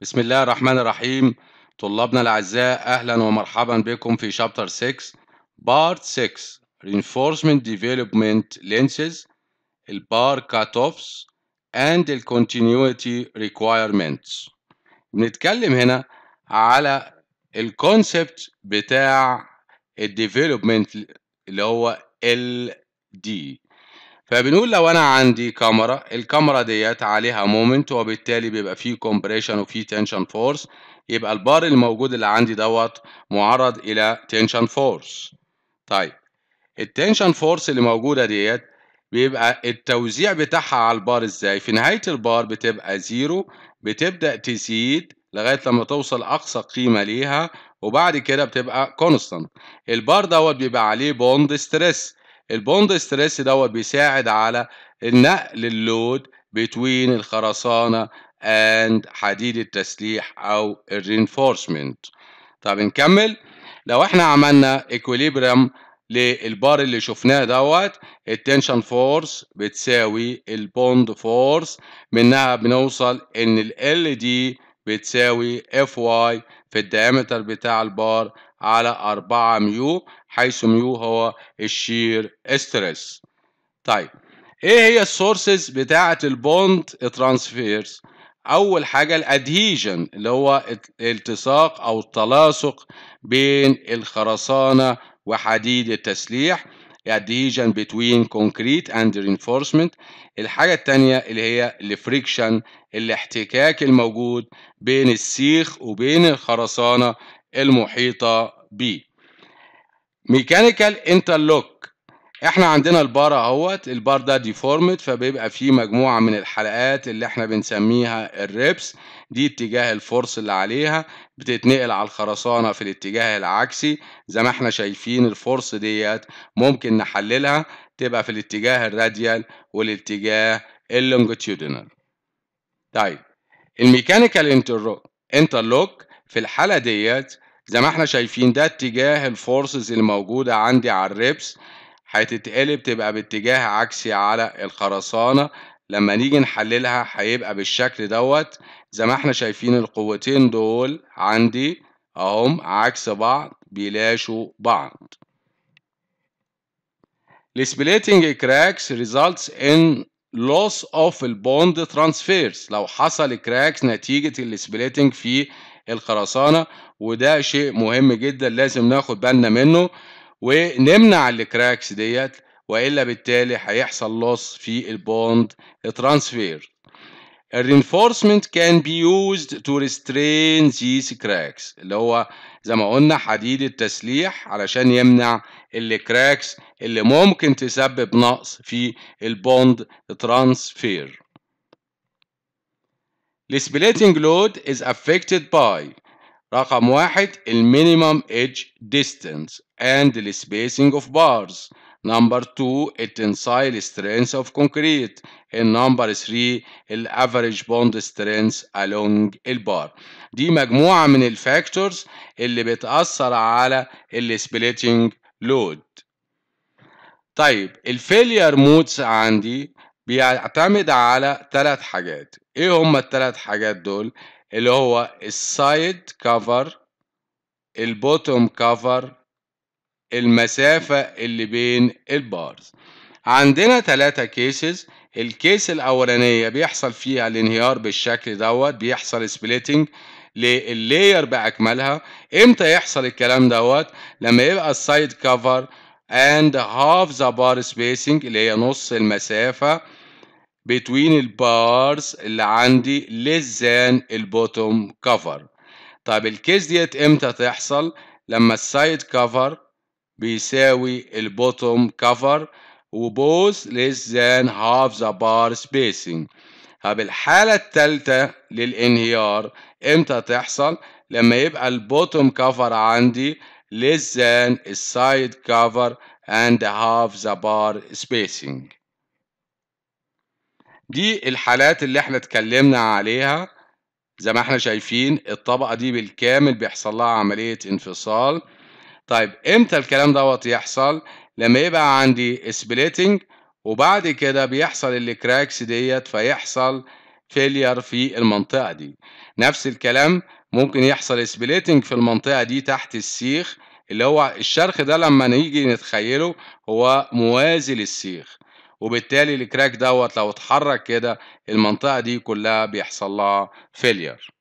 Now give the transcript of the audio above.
بسم الله الرحمن الرحيم طلابنا الأعزاء أهلا ومرحبا بكم في شابتر 6 بارت 6 Reinforcement Development Lenses البار Cutoffs and ال Continuity Requirements بنتكلم هنا على الكونسبت بتاع الديفلوبمنت اللي هو ال دي فبنقول لو انا عندي كاميرا الكاميرا ديت عليها مومنت وبالتالي بيبقى فيه كومبريشن وفيه تنشن فورس يبقى البار الموجود اللي عندي دوت معرض الى تنشن فورس طيب التنشن فورس اللي موجوده ديت بيبقى التوزيع بتاعها على البار ازاي في نهايه البار بتبقى زيرو بتبدا تزيد لغايه لما توصل اقصى قيمه ليها وبعد كده بتبقى كونستانت البار دوت بيبقى عليه بوند ستريس البوند ستريس دوت بيساعد على النقل اللود بين الخرسانة اند حديد التسليح أو الرينفورسمنت طب نكمل لو احنا عملنا ايكوليبريم للبار اللي شفناه دوت التنشن فورس بتساوي البوند فورس منها بنوصل ان ال دي بتساوي اف واي في الديامتر بتاع البار على 4 ميو حيث ميو هو الشير ستريس طيب ايه هي السورسز بتاعه البوند ترانسفيرز اول حاجه الادهيجن اللي هو التصاق او التلاصق بين الخرسانه وحديد التسليح adhesion between concrete and reinforcement الحاجة التانية اللي هي الفريكشن الاحتكاك الموجود بين السيخ وبين الخرسانة المحيطة بيه ميكانيكال انترلوك احنا عندنا البار اهوت البار ده ديفورمد فبيبقى فيه مجموعة من الحلقات اللي احنا بنسميها الريبس دي اتجاه الفورس اللي عليها بتتنقل على الخرسانة في الاتجاه العكسي زي ما احنا شايفين الفورس ديت ممكن نحللها تبقى في الاتجاه الراديال والاتجاه اللونجيتيودينال طيب الميكانيكال انترلوك في الحالة ديت زي ما احنا شايفين ده اتجاه الفورسز الموجودة عندي على الريبس هتتقلب تبقى باتجاه عكسي على الخرسانة لما نيجي نحللها هيبقى بالشكل دوت زي ما احنا شايفين القوتين دول عندي اهم عكس بعض بيلاشوا بعض السبليتنج كراكس results in loss of البوند ترانسفيرز لو حصل كراكس نتيجة السبليتنج في الخرسانة وده شيء مهم جدا لازم ناخد بالنا منه ونمنع الكراكس ديت والا بالتالي هيحصل لوس في البوند ترانسفير الرينفورسمنت كان بي يوزد تو ريسترين ذيس كراكس اللي هو زي ما قلنا حديد التسليح علشان يمنع الكراكس اللي ممكن تسبب نقص في البوند ترانسفير السبليتنج لود is affected by رقم واحد ال minimum edge distance and the spacing of bars number two التنسايل strength of concrete and number three average bond strength along the bar دي مجموعة من ال factors اللي بتأثر على splitting load طيب ال failure modes عندي بيعتمد على ثلاث حاجات ايه هما الثلاث حاجات دول اللي هو السايد كفر البوتوم كفر المسافة اللي بين البارز عندنا ثلاثة كيسز الكيس الأولانية بيحصل فيها الانهيار بالشكل دوت بيحصل سبليتنج لللاير بأكملها امتى يحصل الكلام دوت لما يبقى السايد كفر and half the bar spacing اللي هي نص المسافة between البارز اللي عندي less than البوتوم كفر طيب الكيس ديت امتى تحصل لما السايد كفر بيساوي البوتوم كفر وبوث less than half the bar spacing طب الحالة التالتة للانهيار امتى تحصل لما يبقى البوتوم كفر عندي less than السايد كفر and half the bar spacing دي الحالات اللي احنا اتكلمنا عليها زي ما احنا شايفين الطبقة دي بالكامل بيحصل لها عملية انفصال طيب امتى الكلام دوت يحصل لما يبقى عندي سبليتنج وبعد كده بيحصل الكراكس ديت فيحصل فيلير في المنطقة دي نفس الكلام ممكن يحصل سبليتنج في المنطقة دي تحت السيخ اللي هو الشرخ ده لما نيجي نتخيله هو موازي للسيخ وبالتالي الكراك دوت لو اتحرك كده المنطقة دي كلها بيحصل لها فيلير